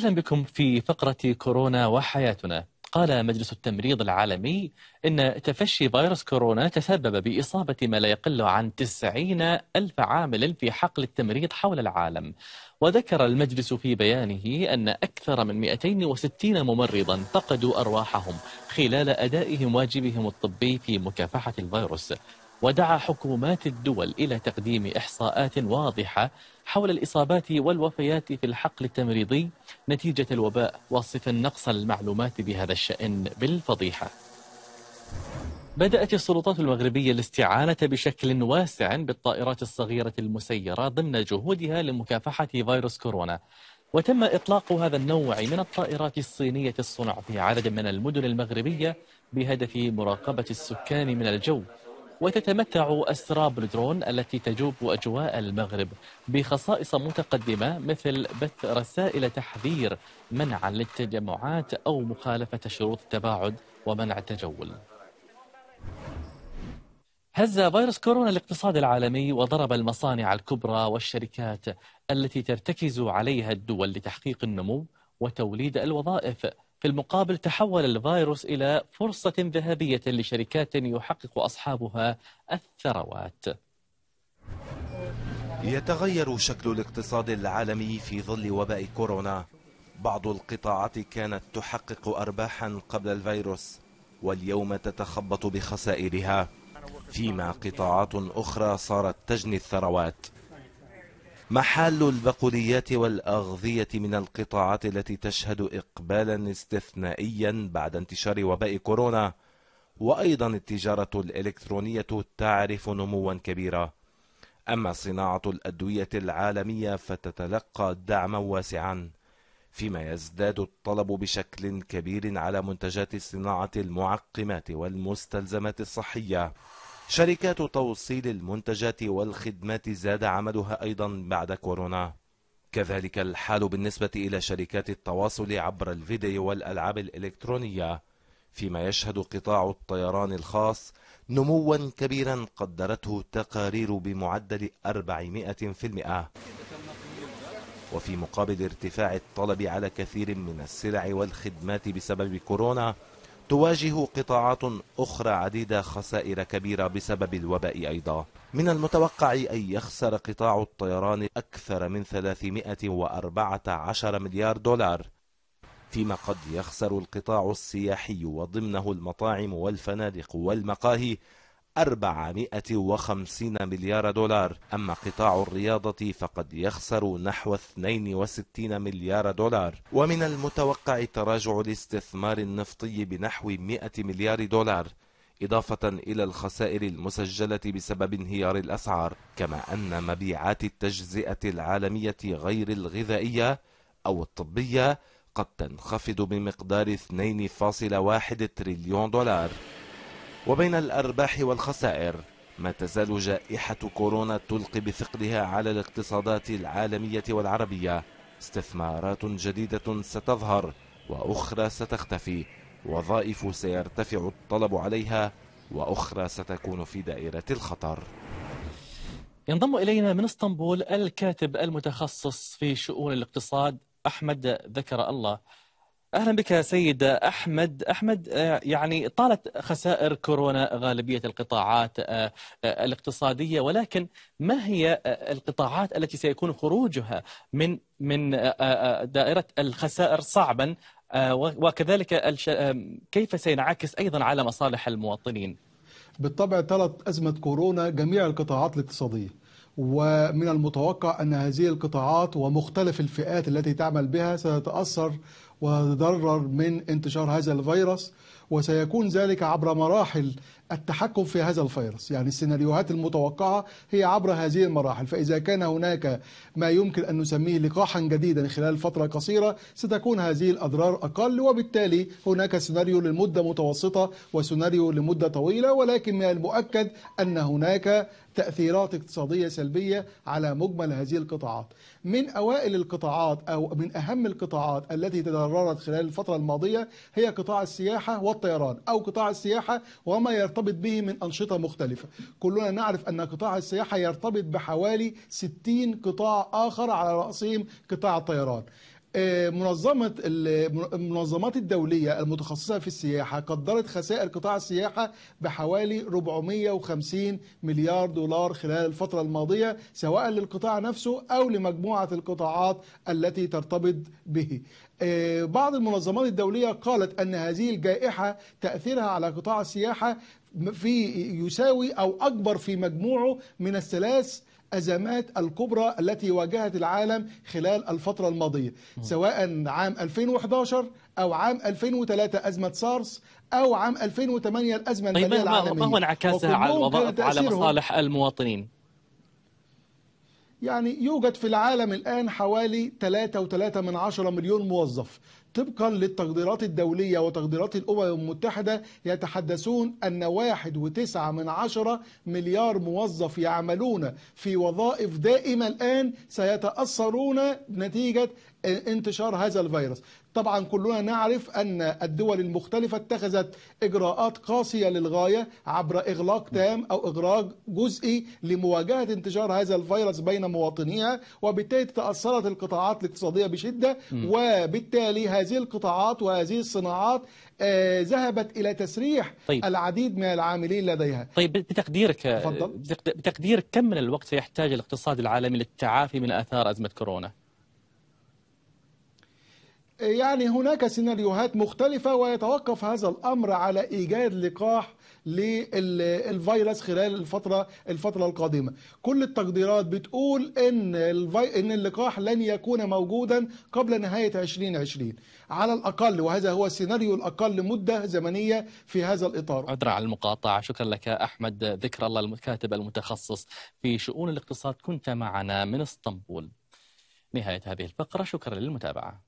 اهلا بكم في فقره كورونا وحياتنا. قال مجلس التمريض العالمي ان تفشي فيروس كورونا تسبب باصابه ما لا يقل عن 90 الف عامل في حقل التمريض حول العالم. وذكر المجلس في بيانه ان اكثر من 260 ممرضا فقدوا ارواحهم خلال ادائهم واجبهم الطبي في مكافحه الفيروس. ودعا حكومات الدول إلى تقديم إحصاءات واضحة حول الإصابات والوفيات في الحقل التمريضي نتيجة الوباء واصفا نقص المعلومات بهذا الشأن بالفضيحة بدأت السلطات المغربية الاستعانة بشكل واسع بالطائرات الصغيرة المسيرة ضمن جهودها لمكافحة فيروس كورونا وتم إطلاق هذا النوع من الطائرات الصينية الصنع في عدد من المدن المغربية بهدف مراقبة السكان من الجو وتتمتع أسراب الدرون التي تجوب أجواء المغرب بخصائص متقدمة مثل بث رسائل تحذير منعا للتجمعات أو مخالفة شروط التباعد ومنع التجول هز فيروس كورونا الاقتصاد العالمي وضرب المصانع الكبرى والشركات التي ترتكز عليها الدول لتحقيق النمو وتوليد الوظائف في المقابل تحول الفيروس إلى فرصة ذهبية لشركات يحقق أصحابها الثروات يتغير شكل الاقتصاد العالمي في ظل وباء كورونا بعض القطاعات كانت تحقق أرباحا قبل الفيروس واليوم تتخبط بخسائرها فيما قطاعات أخرى صارت تجني الثروات محل البقوليات والأغذية من القطاعات التي تشهد إقبالا استثنائيا بعد انتشار وباء كورونا وأيضا التجارة الإلكترونية تعرف نموا كبيرا أما صناعة الأدوية العالمية فتتلقى دعما واسعا فيما يزداد الطلب بشكل كبير على منتجات صناعة المعقمات والمستلزمات الصحية شركات توصيل المنتجات والخدمات زاد عملها أيضا بعد كورونا كذلك الحال بالنسبة إلى شركات التواصل عبر الفيديو والألعاب الإلكترونية فيما يشهد قطاع الطيران الخاص نموا كبيرا قدرته تقارير بمعدل 400% وفي مقابل ارتفاع الطلب على كثير من السلع والخدمات بسبب كورونا تواجه قطاعات أخرى عديدة خسائر كبيرة بسبب الوباء أيضا من المتوقع أن يخسر قطاع الطيران أكثر من 314 مليار دولار فيما قد يخسر القطاع السياحي وضمنه المطاعم والفنادق والمقاهي 450 مليار دولار أما قطاع الرياضة فقد يخسر نحو 62 مليار دولار ومن المتوقع تراجع الاستثمار النفطي بنحو 100 مليار دولار إضافة إلى الخسائر المسجلة بسبب انهيار الأسعار كما أن مبيعات التجزئة العالمية غير الغذائية أو الطبية قد تنخفض بمقدار 2.1 تريليون دولار وبين الأرباح والخسائر ما تزال جائحة كورونا تلقي بثقلها على الاقتصادات العالمية والعربية استثمارات جديدة ستظهر وأخرى ستختفي وظائف سيرتفع الطلب عليها وأخرى ستكون في دائرة الخطر ينضم إلينا من اسطنبول الكاتب المتخصص في شؤون الاقتصاد أحمد ذكر الله اهلا بك سيد احمد، احمد آه، يعني طالت خسائر كورونا غالبيه القطاعات آه، آه، الاقتصاديه ولكن ما هي القطاعات التي سيكون خروجها من من دائره الخسائر صعبا وكذلك كيف سينعكس ايضا على مصالح المواطنين؟ بالطبع طالت ازمه كورونا جميع القطاعات الاقتصاديه. ومن المتوقع أن هذه القطاعات ومختلف الفئات التي تعمل بها ستتأثر وتتضرر من انتشار هذا الفيروس وسيكون ذلك عبر مراحل التحكم في هذا الفيروس يعني السيناريوهات المتوقعة هي عبر هذه المراحل فإذا كان هناك ما يمكن أن نسميه لقاحا جديدا خلال فترة قصيرة ستكون هذه الأضرار أقل وبالتالي هناك سيناريو للمدة متوسطة وسيناريو لمدة طويلة ولكن من المؤكد أن هناك تأثيرات اقتصادية سلبية على مجمل هذه القطاعات من أوائل القطاعات أو من أهم القطاعات التي تضررت خلال الفترة الماضية هي قطاع السياحة والطيران أو قطاع السياحة وما يرتبط به من أنشطة مختلفة كلنا نعرف أن قطاع السياحة يرتبط بحوالي 60 قطاع آخر على رأسهم قطاع الطيران آه، منظمة المنظمات الدولية المتخصصة في السياحة قدرت خسائر قطاع السياحة بحوالي 450 مليار دولار خلال الفترة الماضية سواء للقطاع نفسه أو لمجموعة القطاعات التي ترتبط به آه، بعض المنظمات الدولية قالت أن هذه الجائحة تأثيرها على قطاع السياحة في يساوي أو أكبر في مجموعه من الثلاث الأزمات الكبرى التي واجهت العالم خلال الفترة الماضية سواء عام 2011 أو عام 2003 أزمة سارس أو عام 2008 الأزمة طيب المالية العالمية ما هو انعكاسها على الوظائف على مصالح المواطنين؟ يعني يوجد في العالم الآن حوالي 3.3 من عشرة مليون موظف طبقا للتقديرات الدولية وتقديرات الأمم المتحدة يتحدثون أن واحد وتسعة من عشرة مليار موظف يعملون في وظائف دائمة الآن سيتأثرون نتيجة انتشار هذا الفيروس طبعا كلنا نعرف أن الدول المختلفة اتخذت إجراءات قاسية للغاية عبر إغلاق تام أو إغراق جزئي لمواجهة انتشار هذا الفيروس بين مواطنيها وبالتالي تأثرت القطاعات الاقتصادية بشدة وبالتالي هذه القطاعات وهذه الصناعات آه، ذهبت إلى تسريح طيب. العديد من العاملين لديها طيب بتقديرك فضل. بتقديرك كم من الوقت سيحتاج الاقتصاد العالمي للتعافي من آثار أزمة كورونا؟ يعني هناك سيناريوهات مختلفة ويتوقف هذا الأمر على إيجاد لقاح للفيروس خلال الفترة الفترة القادمة. كل التقديرات بتقول إن إن اللقاح لن يكون موجودا قبل نهاية 2020 على الأقل وهذا هو السيناريو الأقل مدة زمنية في هذا الإطار. عذرا على المقاطعة، شكرا لك أحمد ذكر الله الكاتب المتخصص في شؤون الاقتصاد كنت معنا من اسطنبول. نهاية هذه الفقرة شكرا للمتابعة.